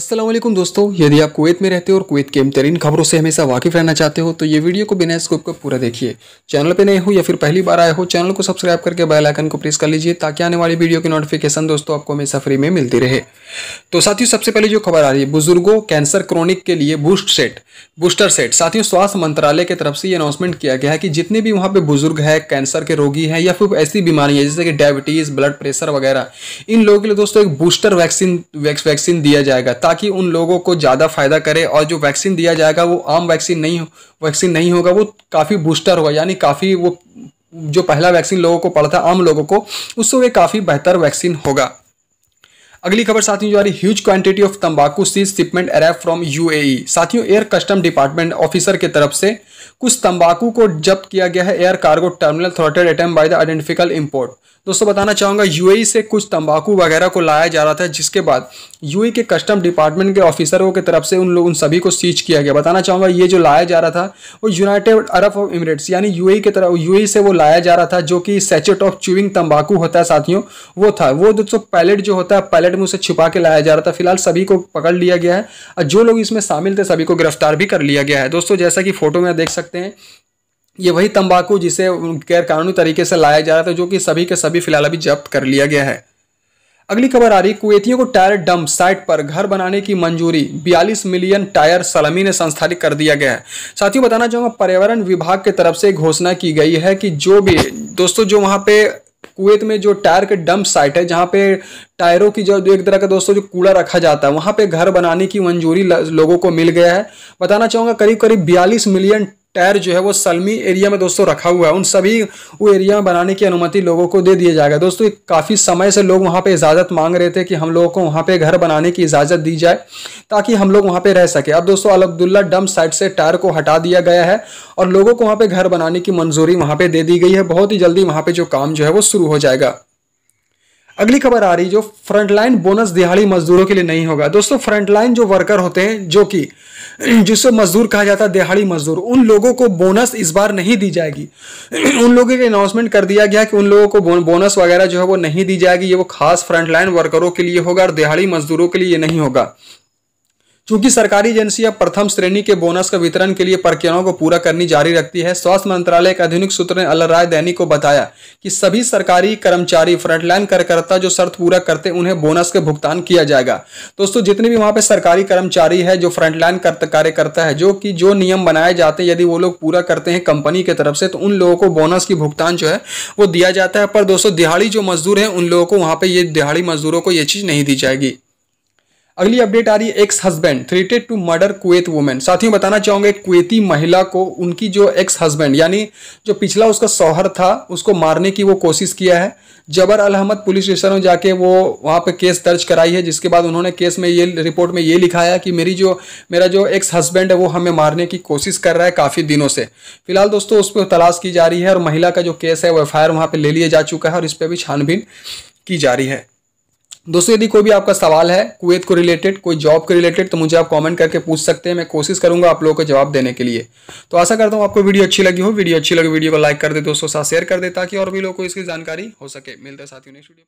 असलम दोस्तों यदि आप कुवैत में रहते हो और कुवैत के तरीन खबरों से हमेशा वाकिफ रहना चाहते हो तो ये वीडियो को बिना स्कोप का पूरा देखिए चैनल पर नए हो या फिर पहली बार आए हो चैनल को सब्सक्राइब करके बेल आइकन को प्रेस कर लीजिए ताकि आने वाली वीडियो की नोटिफिकेशन दोस्तों आपको हमेशा फ्री में मिलती रहे तो साथियों सबसे पहले जो खबर आ रही है बुजुर्गों कैंसर क्रोनिक के लिए बूस्ट सेट बूस्टर सेट साथियों स्वास्थ्य मंत्रालय की तरफ से ये अनाउंसमेंट किया गया है कि जितने भी वहाँ पर बुजुर्ग है कैंसर के रोगी हैं या फिर ऐसी बीमारी है जैसे कि डायबिटीज़ ब्लड प्रेशर वगैरह इन लोगों के लिए दोस्तों एक बूस्टर वैक्सीन वैक्सीन दिया जाएगा ताकि उन लोगों को ज़्यादा फायदा करे और जो वैक्सीन दिया जाएगा वो आम वैक्सीन नहीं हो वैक्सीन नहीं होगा वो काफ़ी बूस्टर होगा यानी काफ़ी वो जो पहला वैक्सीन लोगों को पड़ा था आम लोगों को उससे वे काफ़ी बेहतर वैक्सीन होगा अगली खबर साथियों जो आ रही ह्यूज क्वांटिटी ऑफ तंबाकू sea shipment arrive from UAE साथियों एयर कस्टम डिपार्टमेंट ऑफिसर के तरफ से कुछ तंबाकू को जब्त किया गया है एयर कार्गो टर्मिनल थ्रोटेड एटम बाय द आइडेंटिफिकल इंपोर्ट दोस्तों बताना चाहूंगा यूएई e से कुछ तंबाकू वगैरह को लाया जा रहा था जिसके बाद यूई के कस्टम डिपार्टमेंट के ऑफिसरों की तरफ से उन लोग उन सभी को सीज किया गया बताना चाहूँगा ये जो लाया जा रहा था वो यूनाइटेड अरब इमरेट्स यानी यूई के तरफ यूई से वो लाया जा रहा था जो कि सेचेट ऑफ च्यूइंग तंबाकू होता है साथियों वो था वो दोस्तों पैलेट जो होता है पैलेट में उसे छुपा के लाया जा रहा था फिलहाल सभी को पकड़ लिया गया है और जो लोग इसमें शामिल थे सभी को गिरफ्तार भी कर लिया गया है दोस्तों जैसा कि फोटो में देख सकते हैं ये वही तंबाकू जिसे गैर कानूनी तरीके से लाया जा रहा था जो कि सभी के सभी फिलहाल अभी जब्त कर लिया गया है अगली खबर आ रही कुवैतियों को टायर डंप साइट पर घर बनाने की मंजूरी 42 मिलियन टायर सलामी ने संस्थापित कर दिया गया है साथियों बताना चाहूँगा पर्यावरण विभाग की तरफ से घोषणा की गई है कि जो भी दोस्तों जो वहाँ पे कुवैत में जो टायर के डंप साइट है जहाँ पे टायरों की जो एक तरह का दोस्तों जो कूड़ा रखा जाता है वहाँ पे घर बनाने की मंजूरी लोगों को मिल गया है बताना चाहूँगा करीब करीब बयालीस मिलियन टायर जो है वो सलमी एरिया में दोस्तों रखा हुआ है उन सभी वो एरिया में बनाने की अनुमति लोगों को दे दिया जाएगा दोस्तों काफ़ी समय से लोग वहाँ पे इजाज़त मांग रहे थे कि हम लोगों को वहाँ पे घर बनाने की इजाज़त दी जाए ताकि हम लोग वहाँ पे रह सके अब दोस्तों अलब्दुल्ला डम साइड से टायर को हटा दिया गया है और लोगों को वहाँ पर घर बनाने की मंजूरी वहाँ पर दे दी गई है बहुत ही जल्दी वहाँ पर जो काम जो है वो शुरू हो जाएगा अगली खबर आ रही जो फ्रंटलाइन बोनस दिहाड़ी मजदूरों के लिए नहीं होगा दोस्तों फ्रंटलाइन जो वर्कर होते हैं जो कि जिसको मजदूर कहा जाता है दिहाड़ी मजदूर उन लोगों को बोनस इस बार नहीं दी जाएगी उन लोगों के अनाउंसमेंट कर दिया गया कि उन लोगों को बोनस वगैरह जो है वो नहीं दी जाएगी ये वो खास फ्रंटलाइन वर्करों के लिए होगा और दिहाड़ी मजदूरों के लिए नहीं होगा चूंकि सरकारी एजेंसियां प्रथम श्रेणी के बोनस का वितरण के लिए प्रक्रियाओं को पूरा करनी जारी रखती है स्वास्थ्य मंत्रालय के आधुनिक सूत्र ने अल राय दैनिक को बताया कि सभी सरकारी कर्मचारी फ्रंटलाइन कार्यकर्ता जो शर्त पूरा करते उन्हें बोनस का भुगतान किया जाएगा दोस्तों जितने भी वहां पर सरकारी कर्मचारी है जो फ्रंटलाइन कार्यकर्ता है जो कि जो नियम बनाए जाते हैं यदि वो लोग पूरा करते हैं कंपनी की तरफ से तो उन लोगों को बोनस की भुगतान जो है वो दिया जाता है पर दोस्तों दिहाड़ी जो मजदूर है उन लोगों को वहां पर ये दिहाड़ी मजदूरों को ये चीज़ नहीं दी जाएगी अगली अपडेट आ रही है ex husband threatened to murder Kuwait women साथियों बताना चाहूँगा कुवैती महिला को उनकी जो एक्स हस्बैंड यानी जो पिछला उसका शौहर था उसको मारने की वो कोशिश किया है जबर अल अहमद पुलिस स्टेशन में जाके वो वहाँ पे केस दर्ज कराई है जिसके बाद उन्होंने केस में ये रिपोर्ट में ये लिखा है कि मेरी जो मेरा जो एक्स हस्बैंड है वो हमें मारने की कोशिश कर रहा है काफ़ी दिनों से फिलहाल दोस्तों उस पर तलाश की जा रही है और महिला का जो केस है वो एफ आई वहाँ पर ले लिया जा चुका है और इस पर भी छानबीन की जा रही है दोस्तों यदि कोई भी आपका सवाल है कुवैत को रिलेटेड कोई जॉब के रिलेटेड तो मुझे आप कमेंट करके पूछ सकते हैं मैं कोशिश करूंगा आप लोगों को जवाब देने के लिए तो आशा करता हूं आपको वीडियो अच्छी लगी हो वीडियो अच्छी लगी वीडियो को लाइक कर दे दोस्तों साथ शेयर कर दे ताकि और भी लोगों को इसकी जानकारी हो सके मिलते साथियों नेक्स्ट वीडियो